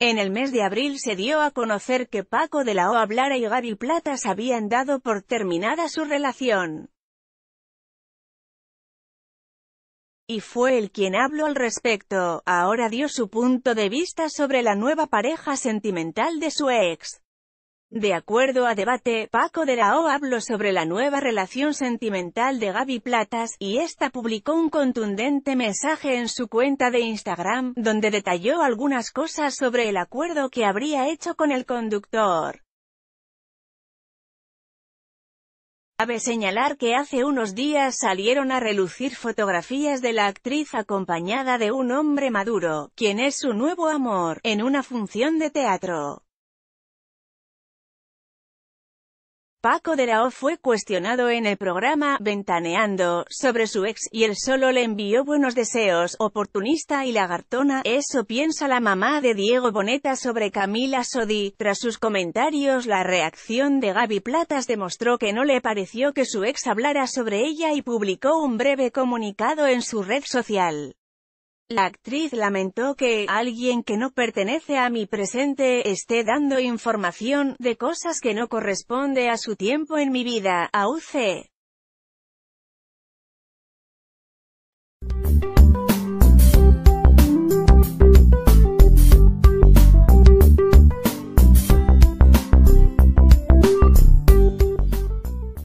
En el mes de abril se dio a conocer que Paco de la O Hablara y Gaby Platas habían dado por terminada su relación. Y fue el quien habló al respecto, ahora dio su punto de vista sobre la nueva pareja sentimental de su ex. De acuerdo a Debate, Paco de la O habló sobre la nueva relación sentimental de Gaby Platas, y esta publicó un contundente mensaje en su cuenta de Instagram, donde detalló algunas cosas sobre el acuerdo que habría hecho con el conductor. Cabe señalar que hace unos días salieron a relucir fotografías de la actriz acompañada de un hombre maduro, quien es su nuevo amor, en una función de teatro. Paco de O fue cuestionado en el programa Ventaneando sobre su ex y él solo le envió buenos deseos, oportunista y lagartona, eso piensa la mamá de Diego Boneta sobre Camila Sodi. Tras sus comentarios la reacción de Gaby Platas demostró que no le pareció que su ex hablara sobre ella y publicó un breve comunicado en su red social. La actriz lamentó que, alguien que no pertenece a mi presente, esté dando información, de cosas que no corresponde a su tiempo en mi vida, a